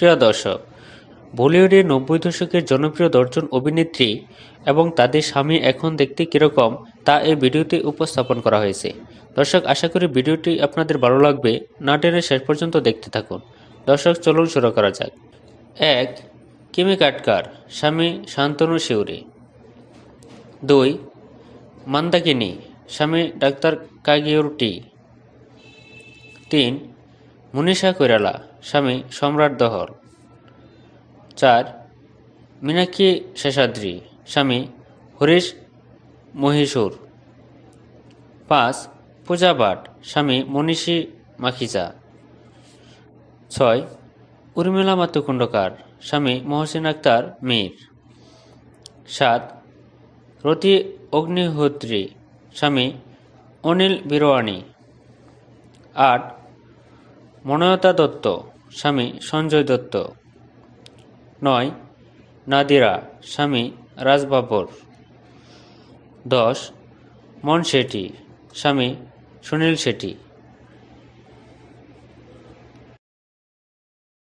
প্রিয় দর্শক বলিউডে নব্বই দশকের জনপ্রিয় দর্জন অভিনেত্রী এবং তাদের স্বামী এখন দেখতে কীরকম তা এই ভিডিওতে উপস্থাপন করা হয়েছে দর্শক আশা করি ভিডিওটি আপনাদের ভালো লাগবে না টেনে শেষ পর্যন্ত দেখতে থাকুন দর্শক চলুন শুরু করা যাক এক কিমি কাটকার স্বামী শান্তনু শিউরি দুই মান্দাকিনী স্বামী ডাক্তার কাগিউর টি তিন মনীষা কৈরালা স্বামী সম্রাট দহল চার মীনাক্ষী শেষাদ্রি স্বামী হরিশ মহিষুর পাঁচ পূজা ভাট স্বামী মনীষী মাখিজা ছয় উর্মিলা মাতুকুণ্ডকার স্বামী মহসিন আক্তার মীর সাত রতি অগ্নিহোত্রী স্বামী অনিল বিরোয়ানি আট মনয়তা দত্ত স্বামী সঞ্জয় দত্ত নয় নাদিরা স্বামী রাজবাবর দশ মন শেঠি স্বামী সুনীল শেঠি